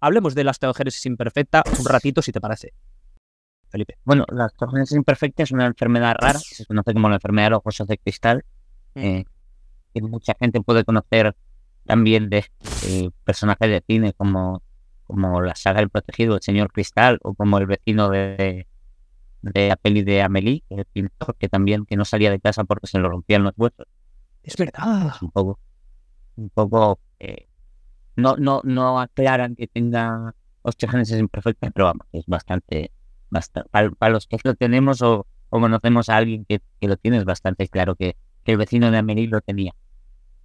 Hablemos de la osteogénesis imperfecta un ratito, si te parece. Felipe. Bueno, la osteogénesis imperfecta es una enfermedad rara, se conoce como la enfermedad de los huesos de cristal, mm. eh, que mucha gente puede conocer también de eh, personajes de cine como, como la saga El Protegido, el Señor Cristal, o como el vecino de, de la peli de Amélie, el pintor, que también que no salía de casa porque se lo rompían los huesos. Es verdad. un poco, un poco eh, no, no, no aclaran que tenga osteogénesis imperfecta, pero vamos, es bastante, bastante para, para, los que lo tenemos o, o conocemos a alguien que, lo tiene, es bastante claro que, el vecino de Amelie lo tenía.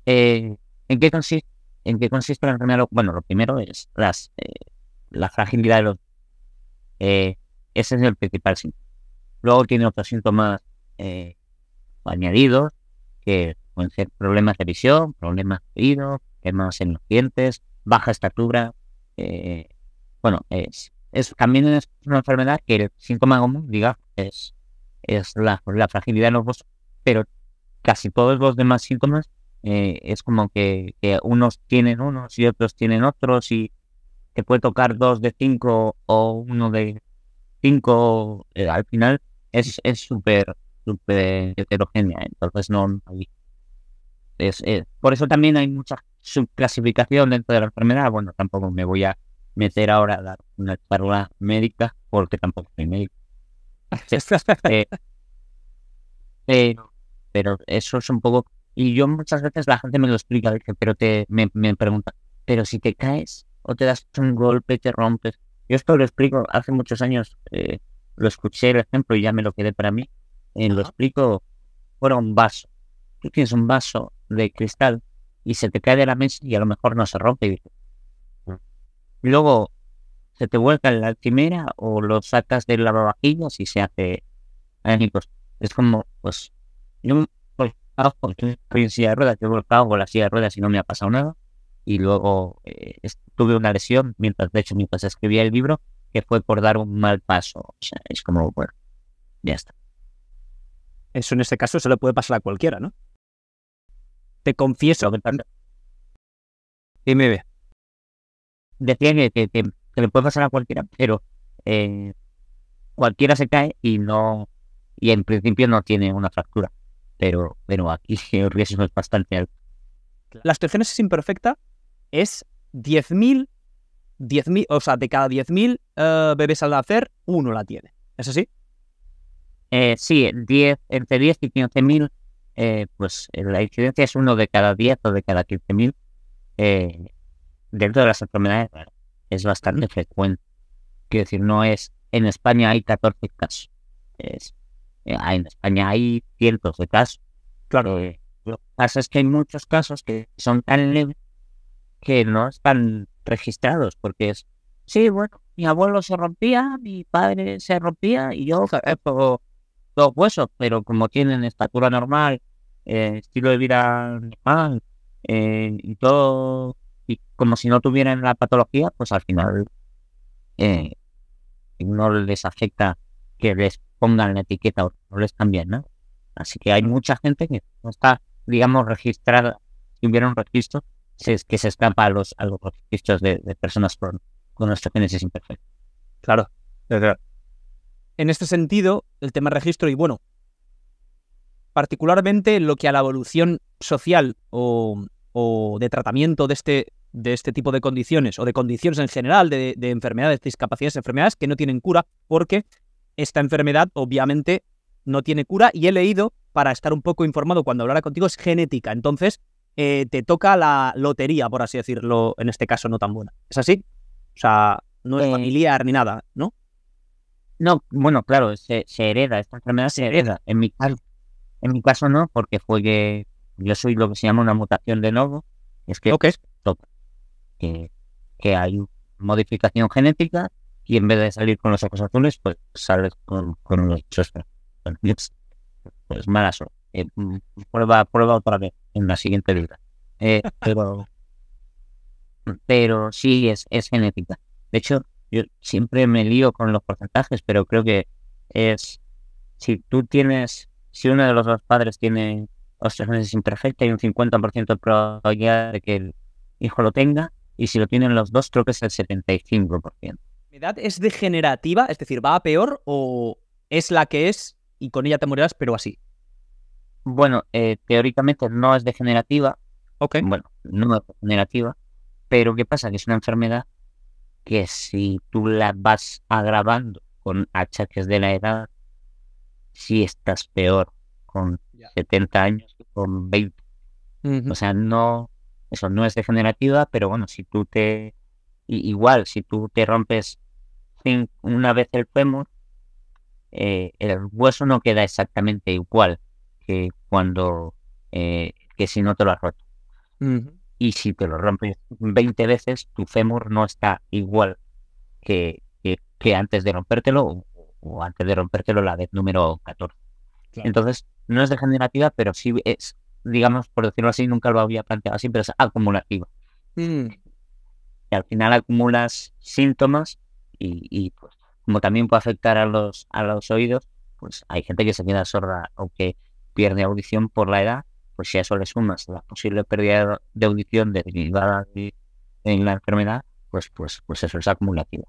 Eh, ¿en, qué consiste, ¿En qué consiste la enfermedad? Bueno, lo primero es las, eh, la fragilidad de los... Eh, ese es el principal síntoma. Luego tiene otros síntomas añadidos, que pueden ser problemas de visión, problemas de oído, más en los dientes, baja estatura. Eh, bueno, es, también una enfermedad que el síntoma común, digamos, es, es la, la, fragilidad de los huesos, pero casi todos los demás síntomas eh, es como que, unos tienen unos y otros tienen otros y te puede tocar dos de cinco o uno de cinco. Eh, al final es súper, súper heterogénea, entonces no Es, es, por eso también hay mucha clasificación dentro de la enfermedad, bueno, tampoco me voy a meter ahora a dar una charla médica porque tampoco soy médico. Eh, pero eso es un poco... Y yo muchas veces la gente me lo explica, pero te, me, me pregunta, pero si te caes o te das un golpe, te rompes. Yo esto lo explico, hace muchos años eh, lo escuché el ejemplo y ya me lo quedé para mí. Eh, lo explico, fuera un vaso. Tú tienes un vaso de cristal y se te cae de la mesa y a lo mejor no se rompe. Luego se te vuelca en la alquimera o lo sacas del lavavajillas y se hace Es como, pues, yo porque ah, pues, en silla de ruedas, yo he volcado con la silla de ruedas y no me ha pasado nada. Y luego eh, tuve una lesión, mientras, de hecho, mientras escribía el libro, que fue por dar un mal paso. O sea, es como, bueno, ya está. Eso en este caso se le puede pasar a cualquiera, ¿no? te confieso que también... Dime, ve. Decía que, que, le puede pasar a cualquiera, pero eh, cualquiera se cae y no. Y en principio no tiene una fractura. Pero bueno, aquí el riesgo es bastante alto. La situación es imperfecta. Es 10.000, 10.000, o sea, de cada 10.000 eh, bebés al nacer, uno la tiene. ¿Es así? Eh, sí, 10, entre 10 y 15.000 eh, pues eh, la incidencia es uno de cada diez o de cada 15.000 mil, eh, dentro de las enfermedades Es bastante frecuente. Quiero decir, no es. En España hay 14 casos. Es, ah, en España hay cientos de casos. Claro. lo que pasa es que hay muchos casos que son tan leves que no están registrados porque es. Sí, bueno, mi abuelo se rompía, mi padre se rompía y yo, dos huesos, pero como tienen estatura normal, eh, estilo de vida normal eh, y todo, y como si no tuvieran la patología, pues al final eh, no les afecta que les pongan la etiqueta o no les cambien, ¿no? Así que hay mucha gente que no está, digamos, registrada, si hubiera un registro, que se escapa a los, los registros de, personas con, con imperfecta. imperfecto Claro, claro. En este sentido, el tema registro y bueno, particularmente lo que a la evolución social o, de tratamiento de este, de este tipo de condiciones o de condiciones en general, de, enfermedades, discapacidades, enfermedades que no tienen cura, porque esta enfermedad obviamente no tiene cura y he leído, para estar un poco informado cuando hablara contigo, es genética. Entonces, eh, te toca la lotería, por así decirlo, en este caso no tan buena. ¿Es así? O sea, no es eh, familiar ni nada, ¿no? No, bueno, claro, se, hereda, esta enfermedad se hereda. En mi, caso, en mi caso no, porque fue que yo soy lo que se llama una mutación de novo. Es que, okay. que, que hay modificación genética y en vez de salir con los ojos azules, pues sales con, los ojos, Pues mala suerte. Eh, mm, prueba, prueba otra vez en la siguiente vida. Eh, pero, pero sí es, es genética. De hecho, yo siempre me lío con los porcentajes, pero creo que es, si tú tienes, si uno de los dos padres tiene meses imperfecta, hay un 50% de probabilidad de que el hijo lo tenga, y si lo tienen los dos, creo que es el 75%. ¿La edad es degenerativa? Es decir, ¿va a peor o es la que es y con ella te morirás, pero así? Bueno, eh, teóricamente no es degenerativa. Ok. Bueno, no es degenerativa. Pero ¿qué pasa? Que es una enfermedad que si tú la vas agravando con achaques de la edad, si estás peor con 70 años con 20. O sea, no, eso no es degenerativa, pero bueno, si tú te, igual, si tú te rompes una vez el fémur, eh, el hueso no queda exactamente igual que cuando, eh, que si no te lo has roto y si te lo rompes 20 veces, tu fémur no está igual que, que, antes de rompértelo o, antes de rompértelo la vez número 14. Entonces, no es degenerativa, pero sí es, digamos, por decirlo así, nunca lo había planteado así, pero es acumulativa. Mm. Y al final acumulas síntomas y, pues, como también puede afectar a los, a los oídos, pues hay gente que se queda sorda o que pierde audición por la edad pues si eso le sumas la posible pérdida de audición derivada de, la enfermedad, pues, pues, pues eso es acumulativo.